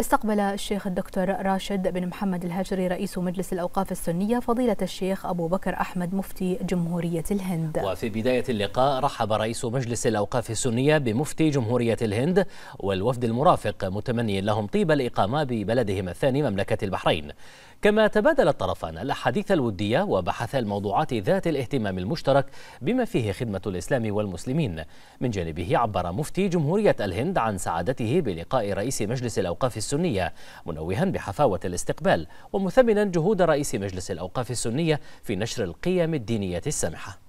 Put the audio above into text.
استقبل الشيخ الدكتور راشد بن محمد الهجري رئيس مجلس الأوقاف السنية فضيلة الشيخ أبو بكر أحمد مفتي جمهورية الهند وفي بداية اللقاء رحب رئيس مجلس الأوقاف السنية بمفتي جمهورية الهند والوفد المرافق متمنيا لهم طيب الإقامة ببلدهم الثاني مملكة البحرين كما تبادل الطرفان الأحاديث الودية وبحثا الموضوعات ذات الاهتمام المشترك بما فيه خدمة الإسلام والمسلمين من جانبه عبر مفتي جمهورية الهند عن سعادته بلقاء رئيس مجلس الأوقاف السنية منوها بحفاوة الاستقبال ومثمنا جهود رئيس مجلس الأوقاف السنية في نشر القيم الدينية السامحه.